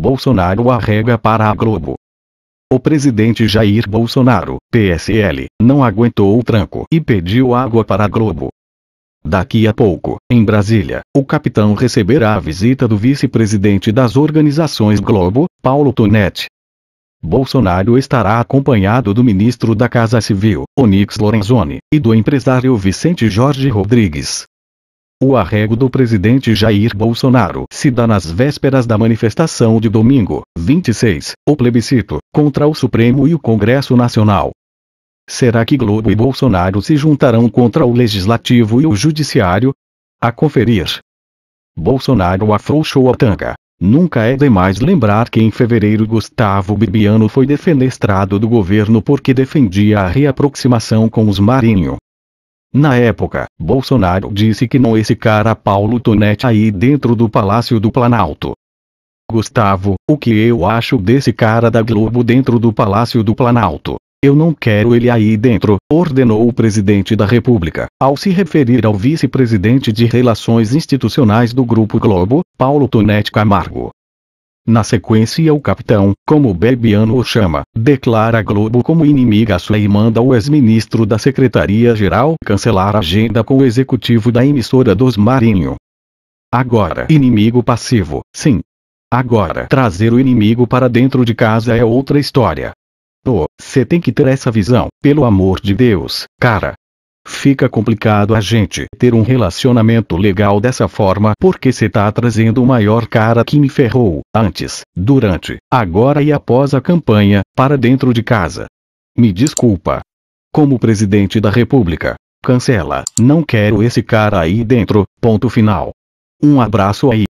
Bolsonaro arrega para a Globo. O presidente Jair Bolsonaro, PSL, não aguentou o tranco e pediu água para a Globo. Daqui a pouco, em Brasília, o capitão receberá a visita do vice-presidente das organizações Globo, Paulo Tonetti. Bolsonaro estará acompanhado do ministro da Casa Civil, Onix Lorenzoni, e do empresário Vicente Jorge Rodrigues. O arrego do presidente Jair Bolsonaro se dá nas vésperas da manifestação de domingo, 26, o plebiscito, contra o Supremo e o Congresso Nacional. Será que Globo e Bolsonaro se juntarão contra o Legislativo e o Judiciário? A conferir. Bolsonaro afrouxou a tanga. Nunca é demais lembrar que em fevereiro Gustavo Bibiano foi defenestrado do governo porque defendia a reaproximação com os Marinho. Na época, Bolsonaro disse que não esse cara Paulo Tonetti aí dentro do Palácio do Planalto. Gustavo, o que eu acho desse cara da Globo dentro do Palácio do Planalto? Eu não quero ele aí dentro, ordenou o presidente da República, ao se referir ao vice-presidente de Relações Institucionais do Grupo Globo, Paulo Tonetti Camargo. Na sequência o capitão, como Bebiano o chama, declara a Globo como inimiga sua e manda o ex-ministro da Secretaria-Geral cancelar a agenda com o executivo da emissora dos Marinho. Agora inimigo passivo, sim. Agora trazer o inimigo para dentro de casa é outra história. Pô, oh, você tem que ter essa visão, pelo amor de Deus, cara. Fica complicado a gente ter um relacionamento legal dessa forma porque você tá trazendo o maior cara que me ferrou, antes, durante, agora e após a campanha, para dentro de casa. Me desculpa. Como presidente da república, cancela, não quero esse cara aí dentro, ponto final. Um abraço aí.